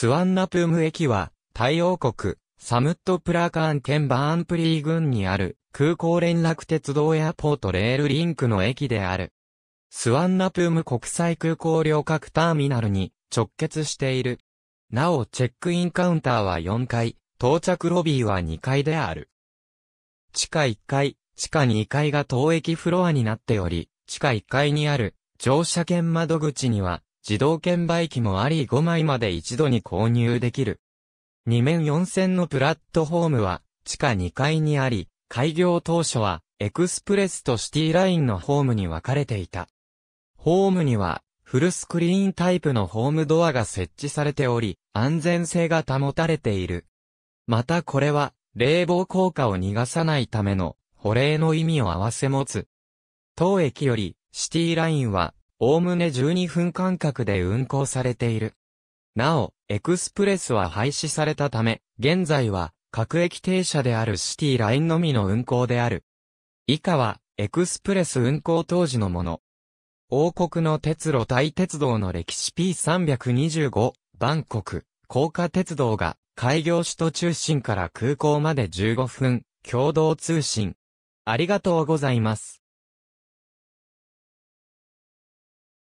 スワンナプーム駅は、太陽国、サムットプラカーン県バーンプリー郡にある、空港連絡鉄道エアポートレールリンクの駅である。スワンナプーム国際空港両客ターミナルに直結している。なお、チェックインカウンターは4階、到着ロビーは2階である。地下1階、地下2階が当駅フロアになっており、地下1階にある乗車券窓口には自動券売機もあり5枚まで一度に購入できる。2面4線のプラットフォームは地下2階にあり、開業当初はエクスプレスとシティラインのホームに分かれていた。ホームにはフルスクリーンタイプのホームドアが設置されており、安全性が保たれている。またこれは冷房効果を逃がさないための保冷の意味を合わせ持つ。当駅よりシティラインはおおむね12分間隔で運行されている。なお、エクスプレスは廃止されたため、現在は各駅停車であるシティラインのみの運行である。以下は、エクスプレス運行当時のもの。王国の鉄路対鉄道の歴史 P325、バンコク、高架鉄道が、開業首都中心から空港まで15分、共同通信。ありがとうございます。